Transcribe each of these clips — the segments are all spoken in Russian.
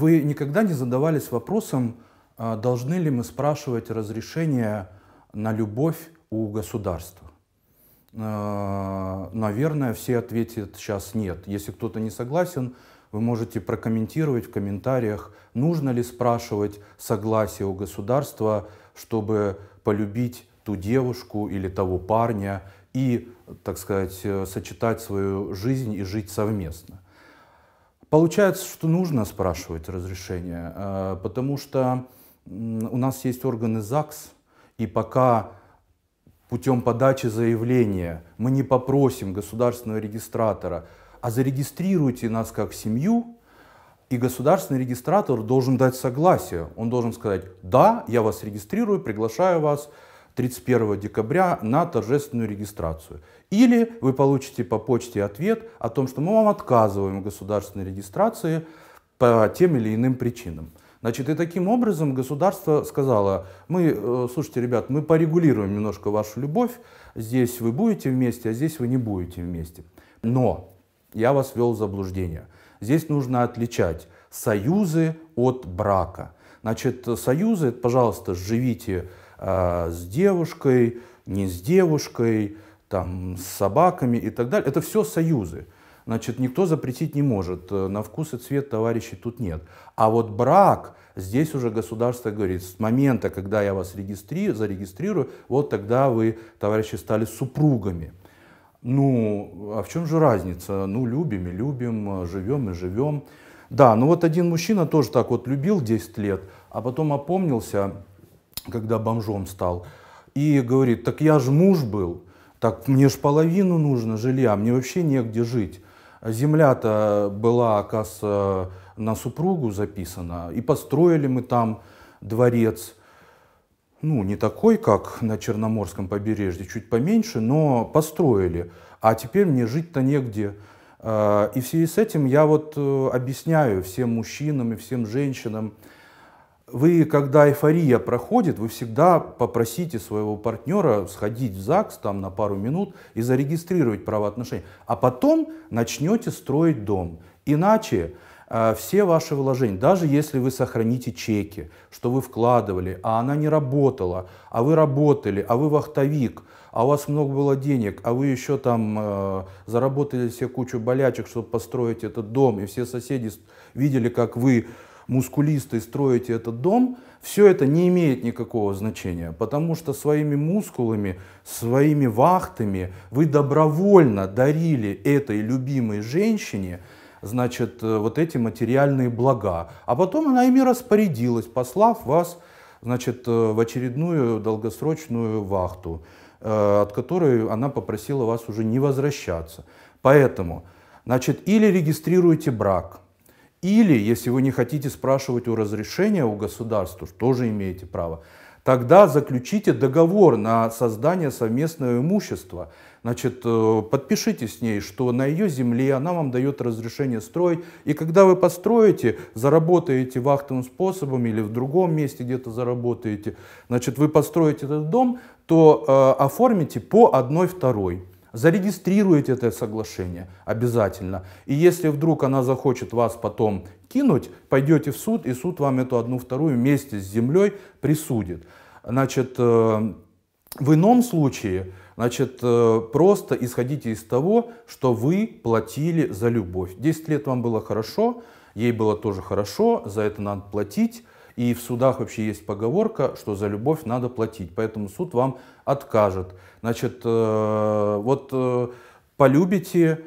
Вы никогда не задавались вопросом, а, должны ли мы спрашивать разрешение на любовь у государства? А, наверное, все ответят сейчас нет. Если кто-то не согласен, вы можете прокомментировать в комментариях, нужно ли спрашивать согласие у государства, чтобы полюбить ту девушку или того парня и, так сказать, э, сочетать свою жизнь и жить совместно. Получается, что нужно спрашивать разрешение, э, потому что у нас есть органы ЗАГС, и пока путем подачи заявления мы не попросим государственного регистратора, а зарегистрируйте нас как семью, и государственный регистратор должен дать согласие. Он должен сказать, да, я вас регистрирую, приглашаю вас, 31 декабря на торжественную регистрацию. Или вы получите по почте ответ о том, что мы вам отказываем в государственной регистрации по тем или иным причинам. Значит, и таким образом государство сказало, мы, э, слушайте, ребят, мы порегулируем немножко вашу любовь, здесь вы будете вместе, а здесь вы не будете вместе. Но я вас ввел в заблуждение. Здесь нужно отличать союзы от брака – Значит, союзы, пожалуйста, живите э, с девушкой, не с девушкой, там, с собаками и так далее. Это все союзы. Значит, никто запретить не может. Э, на вкус и цвет товарищей тут нет. А вот брак, здесь уже государство говорит, с момента, когда я вас регистри... зарегистрирую, вот тогда вы, товарищи, стали супругами. Ну, а в чем же разница? Ну, любим и любим, э, живем и живем. Да, ну вот один мужчина тоже так вот любил 10 лет, а потом опомнился, когда бомжом стал, и говорит, так я же муж был, так мне ж половину нужно жилья, мне вообще негде жить. Земля-то была, оказывается, на супругу записана, и построили мы там дворец, ну, не такой, как на Черноморском побережье, чуть поменьше, но построили. А теперь мне жить-то негде. Э, и в связи с этим я вот э, объясняю всем мужчинам и всем женщинам, вы, когда эйфория проходит, вы всегда попросите своего партнера сходить в ЗАГС там на пару минут и зарегистрировать правоотношения, а потом начнете строить дом. Иначе Э, все ваши вложения, даже если вы сохраните чеки, что вы вкладывали, а она не работала, а вы работали, а вы вахтовик, а у вас много было денег, а вы еще там э, заработали все кучу болячек, чтобы построить этот дом, и все соседи видели, как вы мускулисты строите этот дом, все это не имеет никакого значения, потому что своими мускулами, своими вахтами вы добровольно дарили этой любимой женщине – значит, э, вот эти материальные блага. А потом она ими распорядилась, послав вас значит, э, в очередную долгосрочную вахту, э, от которой она попросила вас уже не возвращаться. Поэтому, значит, или регистрируете брак, или, если вы не хотите спрашивать у разрешения у государства, тоже имеете право, тогда заключите договор на создание совместного имущества – значит, э, подпишите с ней, что на ее земле она вам дает разрешение строить, и когда вы построите, заработаете вахтовым способом или в другом месте где-то заработаете, значит, вы построите этот дом, то э, оформите по одной второй. Зарегистрируйте это соглашение обязательно. И если вдруг она захочет вас потом кинуть, пойдете в суд, и суд вам эту одну вторую вместе с землей присудит. Значит, э, в ином случае, значит, э, просто исходите из того, что вы платили за любовь. 10 лет вам было хорошо, ей было тоже хорошо, за это надо платить. И в судах вообще есть поговорка, что за любовь надо платить, поэтому суд вам откажет. Значит, э, вот э, полюбите,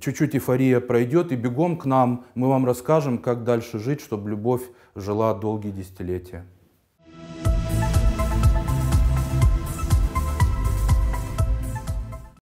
чуть-чуть эйфория пройдет, и бегом к нам, мы вам расскажем, как дальше жить, чтобы любовь жила долгие десятилетия.